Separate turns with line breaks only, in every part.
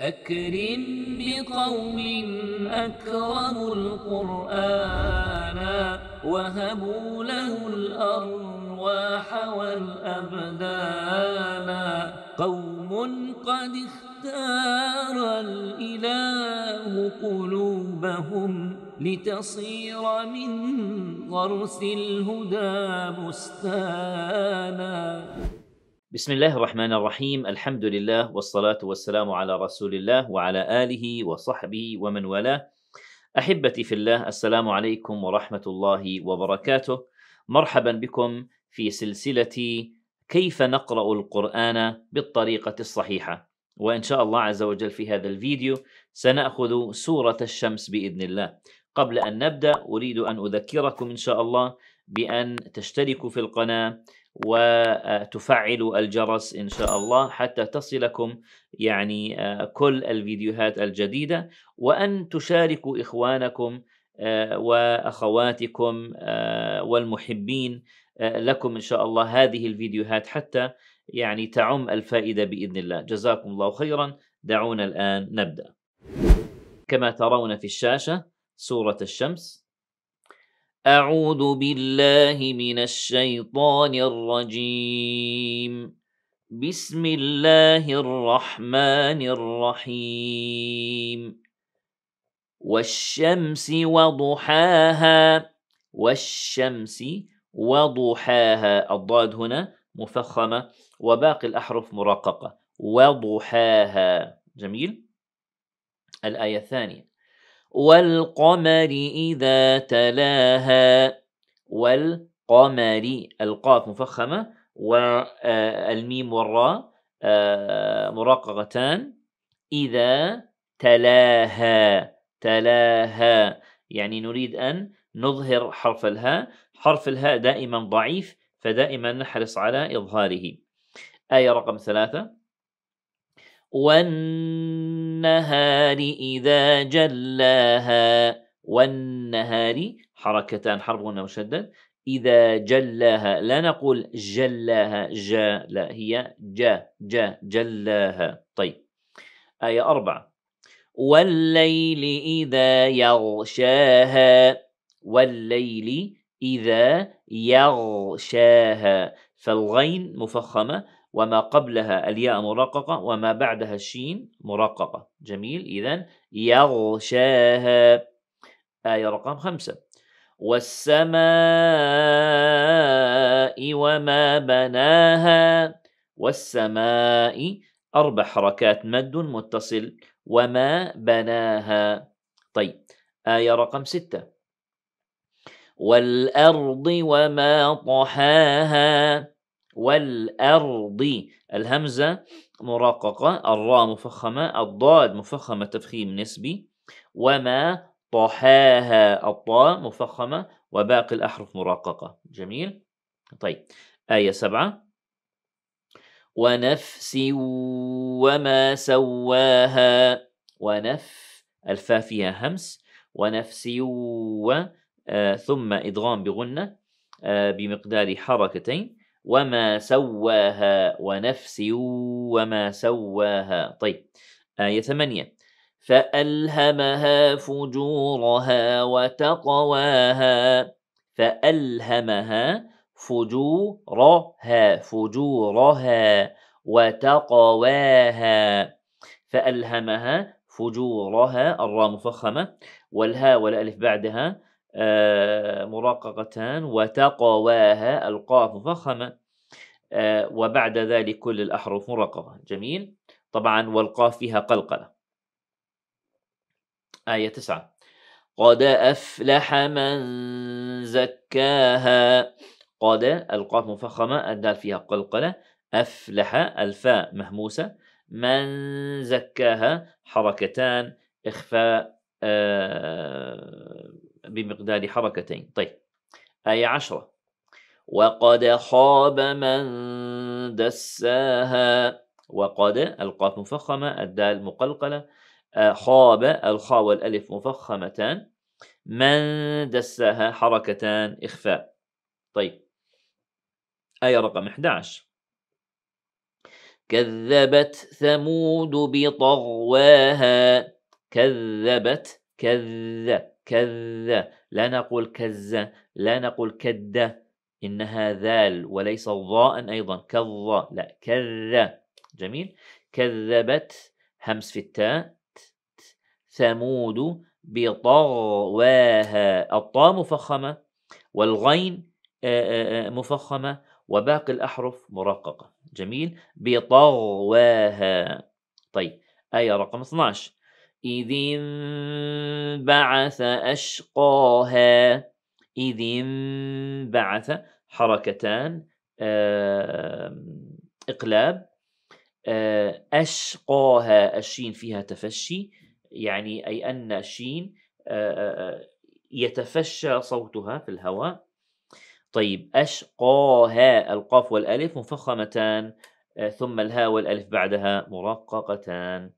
أكرم بقوم أكرموا القرآن وهبوا له الأرواح والأبدان قوم قد اختار الإله قلوبهم لتصير من غرس الهدى بستانا بسم الله الرحمن الرحيم الحمد لله والصلاة والسلام على رسول الله وعلى آله وصحبه ومن والاه أحبتي في الله السلام عليكم ورحمة الله وبركاته مرحبا بكم في سلسلة كيف نقرأ القرآن بالطريقة الصحيحة وإن شاء الله عز وجل في هذا الفيديو سنأخذ سورة الشمس بإذن الله قبل أن نبدأ أريد أن أذكركم إن شاء الله بأن تشتركوا في القناة وتفعلوا الجرس إن شاء الله حتى تصلكم يعني آه، كل الفيديوهات الجديدة وأن تشاركوا إخوانكم آه، وأخواتكم آه، والمحبين لكم إن شاء الله هذه الفيديوهات حتى يعني تعم الفائدة بإذن الله جزاكم الله خيرا دعونا الآن نبدأ كما ترون في الشاشة سورة الشمس أعوذ بالله من الشيطان الرجيم بسم الله الرحمن الرحيم والشمس وضحاها والشمس وضحاها الضاد هنا مفخمة وباقي الأحرف مرققة وضحاها جميل الآية الثانية والقمر إذا تلاها والقمر القاف مفخمة والميم آه، والراء آه، مراققتان إذا تلاها تلاها يعني نريد أن نظهر حرف الهاء حرف الهاء دائما ضعيف فدائما نحرص على إظهاره آية رقم ثلاثة والنجم والنهار إذا جلاها والنهار حركتان حرف غنى مشدد إذا جلاها لا نقول جلاها جا لا هي جا جا جلاها طيب آية أربعة والليل إذا يغشاها والليل إذا يغشاها فالغين مفخمة وما قبلها الياء مرققة وما بعدها الشين مرققة جميل إذا يغشاها آية رقم خمسة والسماء وما بناها والسماء أربع حركات مد متصل وما بناها طيب آية رقم ستة والأرض وما طحاها والأرض الهمزة مرققة الراء مفخمة الضاد مفخمة تفخيم نسبي وما طحاها الطاء مفخمة وباقي الأحرف مرققة جميل طيب آية سبعة ونفس وما سواها ونف الفا فيها همس ونفس و آه ثم إدغام بغنة آه بمقدار حركتين وما سواها ونفس وما سواها طيب آية ثمانية فألهمها فجورها وتقواها فألهمها فجورها فجورها وتقواها فألهمها فجورها الراء مفخمة والهاء والألف بعدها آه، مراققتان وتقواها القاف مفخمة آه، وبعد ذلك كل الأحرف مرققة جميل طبعا والقاف فيها قلقلة آية تسعة قد أفلح من زكاها قد القاف مفخمة الدال فيها قلقلة أفلح الفاء مهموسة من زكاها حركتان إخفاء آه، بمقدار حركتين طيب آية عشرة وقد خاب من دساها وقد القاف مفخمة الدال مقلقلة آه، خاب الخاء والألف مفخمتان من دساها حركتان إخفاء طيب آية رقم 11 كذبت ثمود بطغواها كذبت كذب كذ لا نقول كز لا نقول كد إنها ذال وليس ضاء أيضا كظ لا كذ جميل كذبت همس في التاء ثمود بطغواها الطاء مفخمة والغين مفخمة وباقي الأحرف مرققة جميل بطغواها طيب آية رقم 12 إذ انبعث أشقاها إذ انبعث حركتان إقلاب أشقاها الشين فيها تفشي يعني أي أن الشين يتفشى صوتها في الهواء طيب أشقاها القاف والألف مفخمتان ثم الهاء والألف بعدها مرققتان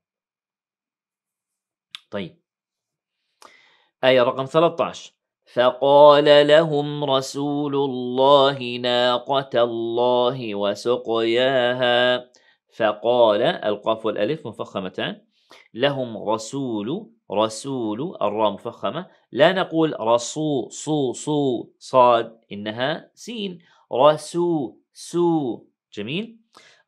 طيب آية رقم 13 فقال لهم رسول الله ناقة الله وسقياها فقال القاف والألف مفخمتان لهم رسول رسول الراء مفخمة لا نقول رسو صو صو صاد إنها سين رسو سو جميل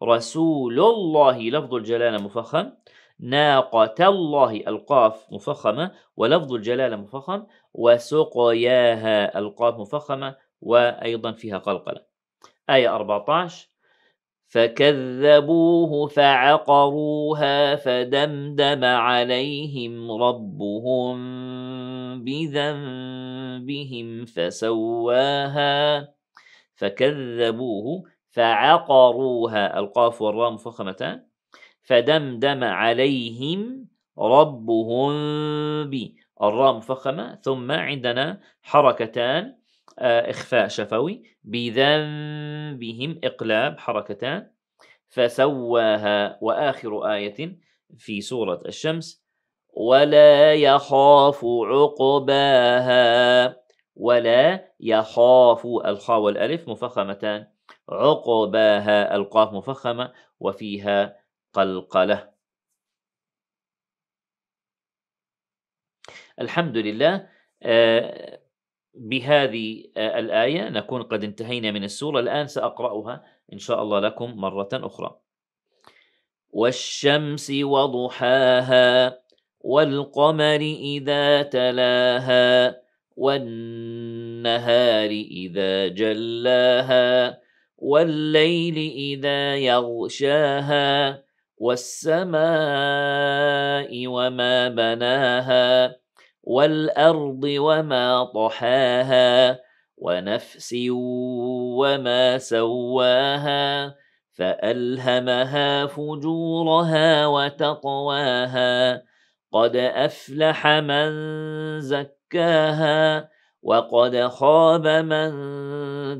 رسول الله لفظ الجلالة مفخم ناقة الله القاف مفخمة ولفظ الجلالة مفخم وسقياها القاف مفخمة وأيضا فيها قلقلة آية 14 فكذبوه فعقروها فدمدم عليهم ربهم بذنبهم فسواها فكذبوه فعقروها القاف والراء مفخمتان فدمدم عليهم ربهم ب الراء مفخمة ثم عندنا حركتان آه، إخفاء شفوي بذنبهم إقلاب حركتان فسواها وآخر آية في سورة الشمس ولا يخاف عقباها ولا يخاف الخاء والألف مفخمتان عقباها القاف مفخمة وفيها قلقلة الحمد لله آه، بهذه آه، الآية نكون قد انتهينا من السورة الآن سأقرأها إن شاء الله لكم مرة أخرى والشمس وضحاها والقمر إذا تلاها والنهار إذا جلاها والليل إذا يغشاها والسماء وما بناها والارض وما طحاها ونفس وما سواها فالهمها فجورها وتقواها قد افلح من زكاها وقد خاب من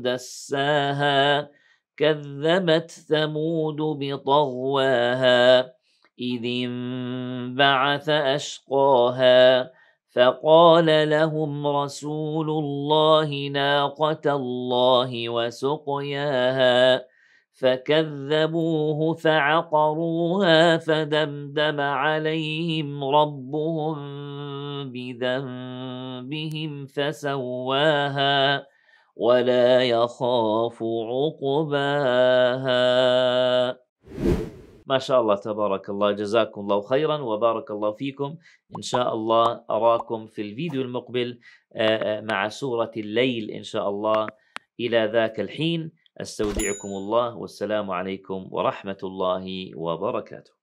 دساها كذبت ثمود بطغواها إذ انبعث أشقاها فقال لهم رسول الله ناقة الله وسقياها فكذبوه فعقروها فدمدم عليهم ربهم بذنبهم فسواها ولا يخاف عقباها ما شاء الله تبارك الله جزاكم الله خيرا وبارك الله فيكم إن شاء الله أراكم في الفيديو المقبل آه، آه، مع سورة الليل إن شاء الله إلى ذاك الحين استودعكم الله والسلام عليكم ورحمة الله وبركاته